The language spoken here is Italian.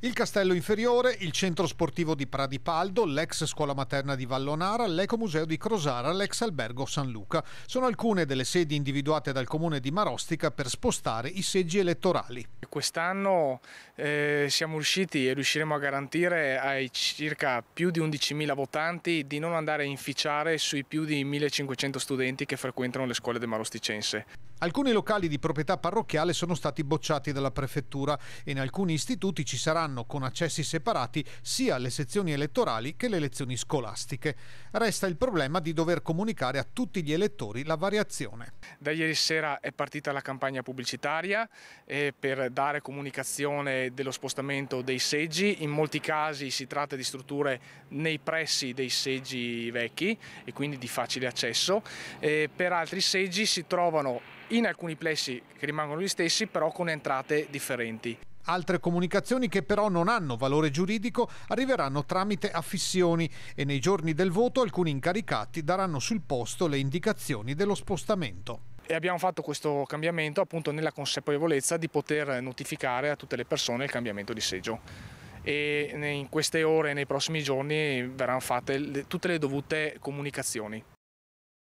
Il Castello Inferiore, il centro sportivo di Pradipaldo, l'ex scuola materna di Vallonara, l'ecomuseo di Crosara, l'ex albergo San Luca sono alcune delle sedi individuate dal comune di Marostica per spostare i seggi elettorali. Quest'anno eh, siamo riusciti e riusciremo a garantire ai circa più di 11.000 votanti di non andare a inficiare sui più di 1.500 studenti che frequentano le scuole del Marosticense. Alcuni locali di proprietà parrocchiale sono stati bocciati dalla prefettura e in alcuni istituti ci saranno svolgeranno con accessi separati sia le sezioni elettorali che le elezioni scolastiche. Resta il problema di dover comunicare a tutti gli elettori la variazione. Da ieri sera è partita la campagna pubblicitaria eh, per dare comunicazione dello spostamento dei seggi. In molti casi si tratta di strutture nei pressi dei seggi vecchi e quindi di facile accesso. Eh, per altri seggi si trovano in alcuni plessi che rimangono gli stessi però con entrate differenti. Altre comunicazioni che però non hanno valore giuridico arriveranno tramite affissioni e nei giorni del voto alcuni incaricati daranno sul posto le indicazioni dello spostamento. E abbiamo fatto questo cambiamento appunto nella consapevolezza di poter notificare a tutte le persone il cambiamento di seggio e in queste ore e nei prossimi giorni verranno fatte tutte le dovute comunicazioni.